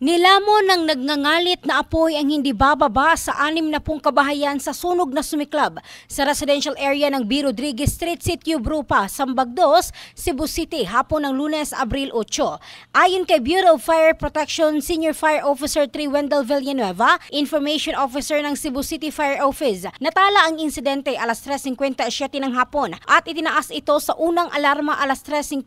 Nilamo ng nagngangalit na apoy ang hindi bababa sa anim na pong kabahayan sa sunog na sumiklab sa residential area ng B. Rodriguez Street, Sitio Brupa, Sambagdos, Cebu City, hapon ng lunes, Abril 8. Ayon kay Bureau of Fire Protection Senior Fire Officer 3 Wendell Villanueva, Information Officer ng Cebu City Fire Office, natala ang insidente alas 3.57 ng hapon at itinaas ito sa unang alarma alas 3.59.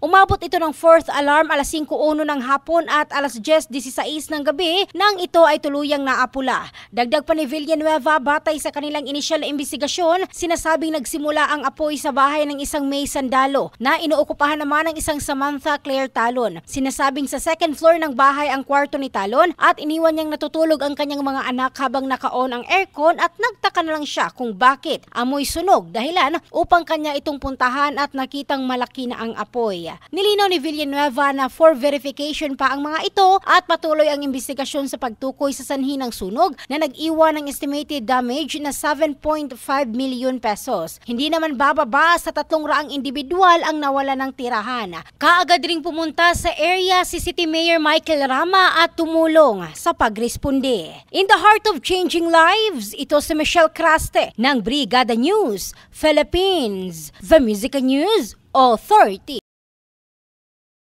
Umabot ito ng fourth alarm alas 5.01 ng hapon at alas alas 10.16 ng gabi nang ito ay tuluyang naapula. Dagdag pa ni Villanueva batay sa kanilang inisyal na investigasyon, sinasabing nagsimula ang apoy sa bahay ng isang may sandalo na inuokupahan naman ng isang Samantha Claire Talon. Sinasabing sa second floor ng bahay ang kwarto ni Talon at iniwan niyang natutulog ang kanyang mga anak habang naka-on ang aircon at nagtaka na lang siya kung bakit amoy sunog dahilan upang kanya itong puntahan at nakitang malaki na ang apoy. Nilinaw ni Villanueva na for verification pa ang mga ito ito at patuloy ang investigasyon sa pagtukoy sa sanhi ng sunog na nag-iwan ng estimated damage na 7.5 million pesos. Hindi naman bababa sa 300 individual ang nawala ng tirahan. Kaagad ring pumunta sa area si City Mayor Michael Rama at tumulong sa pagresponde. In the heart of changing lives, ito si Michelle Craste ng Brigada News, Philippines, The Musical News Authority.